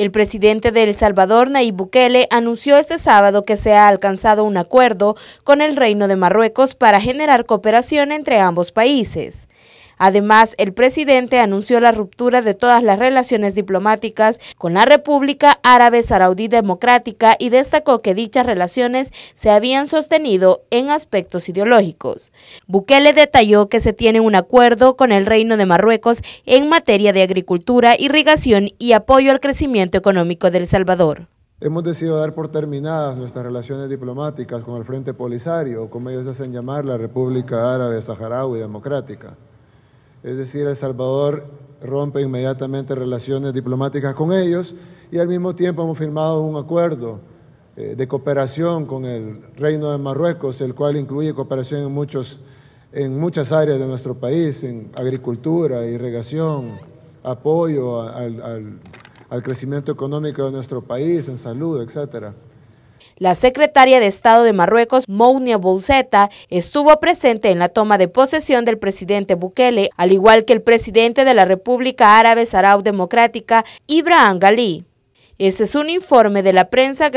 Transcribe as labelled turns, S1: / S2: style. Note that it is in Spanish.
S1: El presidente de El Salvador, Nayib Bukele, anunció este sábado que se ha alcanzado un acuerdo con el Reino de Marruecos para generar cooperación entre ambos países. Además, el presidente anunció la ruptura de todas las relaciones diplomáticas con la República Árabe Saraudí Democrática y destacó que dichas relaciones se habían sostenido en aspectos ideológicos. Bukele detalló que se tiene un acuerdo con el Reino de Marruecos en materia de agricultura, irrigación y apoyo al crecimiento económico del Salvador.
S2: Hemos decidido dar por terminadas nuestras relaciones diplomáticas con el Frente Polisario, como ellos hacen llamar la República Árabe Saharaui Democrática es decir, El Salvador rompe inmediatamente relaciones diplomáticas con ellos y al mismo tiempo hemos firmado un acuerdo eh, de cooperación con el Reino de Marruecos, el cual incluye cooperación en, muchos, en muchas áreas de nuestro país, en agricultura, irrigación, apoyo al, al crecimiento económico de nuestro país, en salud, etcétera.
S1: La secretaria de Estado de Marruecos, Mounia Bouzeta, estuvo presente en la toma de posesión del presidente Bukele, al igual que el presidente de la República Árabe Sarau Democrática, Ibrahim Galí. Este es un informe de la prensa